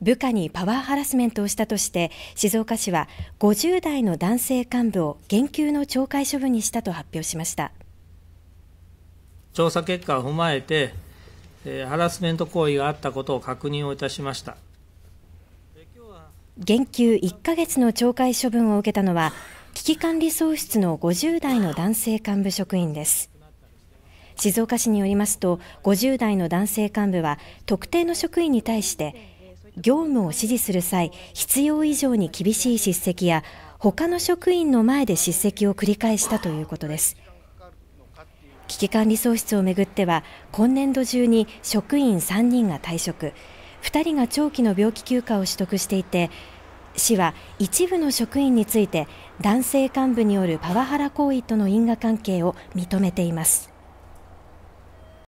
部下にパワーハラスメントをしたとして静岡市は50代の男性幹部を減給の懲戒処分にしたと発表しました調査結果を踏まえてハラスメント行為があったことを確認をいたしました減給1ヶ月の懲戒処分を受けたのは危機管理喪失の50代の男性幹部職員です静岡市によりますと50代の男性幹部は特定の職員に対して業務を指示する際、必要以上に厳しい叱責や、他の職員の前で叱責を繰り返したということです。危機管理喪失をめぐっては、今年度中に職員3人が退職、2人が長期の病気休暇を取得していて、市は一部の職員について男性幹部によるパワハラ行為との因果関係を認めています。